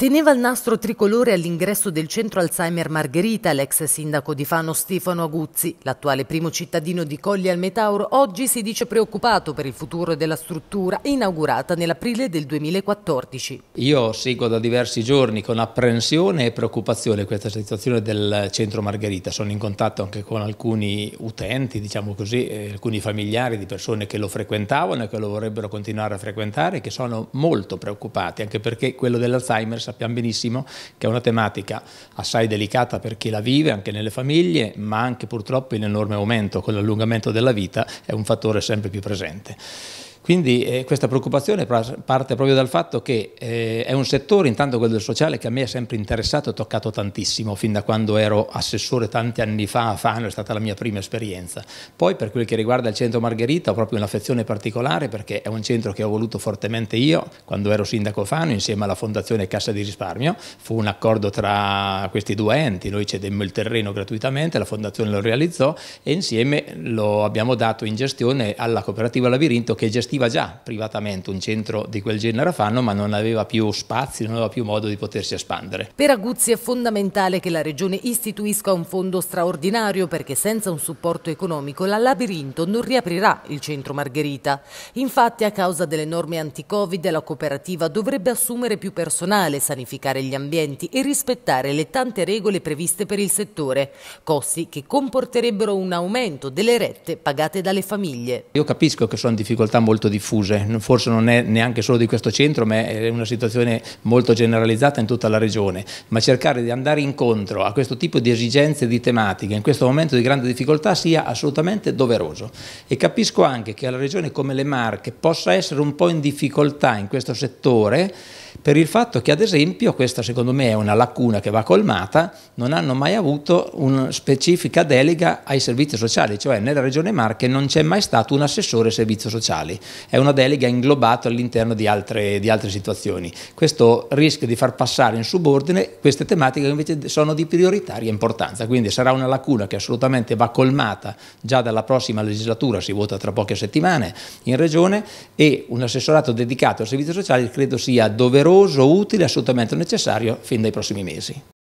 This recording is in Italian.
Teneva il nastro tricolore all'ingresso del centro Alzheimer Margherita l'ex sindaco di Fano Stefano Aguzzi. L'attuale primo cittadino di Colli al Metauro oggi si dice preoccupato per il futuro della struttura inaugurata nell'aprile del 2014. Io seguo da diversi giorni con apprensione e preoccupazione questa situazione del centro Margherita. Sono in contatto anche con alcuni utenti, diciamo così, alcuni familiari di persone che lo frequentavano e che lo vorrebbero continuare a frequentare che sono molto preoccupati anche perché quello dell'Alzheimer sappiamo benissimo che è una tematica assai delicata per chi la vive, anche nelle famiglie, ma anche purtroppo in enorme aumento con l'allungamento della vita è un fattore sempre più presente. Quindi eh, questa preoccupazione parte proprio dal fatto che eh, è un settore, intanto quello del sociale, che a me è sempre interessato e toccato tantissimo, fin da quando ero assessore tanti anni fa a Fano, è stata la mia prima esperienza. Poi per quel che riguarda il centro Margherita ho proprio un'affezione particolare perché è un centro che ho voluto fortemente io quando ero sindaco Fano insieme alla Fondazione Cassa di Risparmio, fu un accordo tra questi due enti, noi cedemmo il terreno gratuitamente, la Fondazione lo realizzò e insieme lo abbiamo dato in gestione alla cooperativa Labirinto che gestisce gestiva già privatamente un centro di quel genere a Fanno, ma non aveva più spazi, non aveva più modo di potersi espandere. Per Aguzzi è fondamentale che la Regione istituisca un fondo straordinario perché senza un supporto economico la Labirinto non riaprirà il centro Margherita. Infatti a causa delle norme anti-Covid la cooperativa dovrebbe assumere più personale, sanificare gli ambienti e rispettare le tante regole previste per il settore, costi che comporterebbero un aumento delle rette pagate dalle famiglie. Io capisco che sono difficoltà molto molto diffuse, forse non è neanche solo di questo centro, ma è una situazione molto generalizzata in tutta la regione, ma cercare di andare incontro a questo tipo di esigenze di tematiche in questo momento di grande difficoltà sia assolutamente doveroso e capisco anche che alla regione come le Marche possa essere un po' in difficoltà in questo settore per il fatto che ad esempio, questa secondo me è una lacuna che va colmata, non hanno mai avuto una specifica delega ai servizi sociali, cioè nella regione Marche non c'è mai stato un assessore ai servizi sociali, è una delega inglobata all'interno di, di altre, situazioni. Questo rischia di far passare in subordine queste tematiche che invece sono di prioritaria importanza, quindi sarà una lacuna che assolutamente va colmata già dalla prossima legislatura, si vota tra poche settimane in regione e un assessorato dedicato ai servizi sociali credo sia doveroso doveroso, utile, assolutamente necessario fin dai prossimi mesi.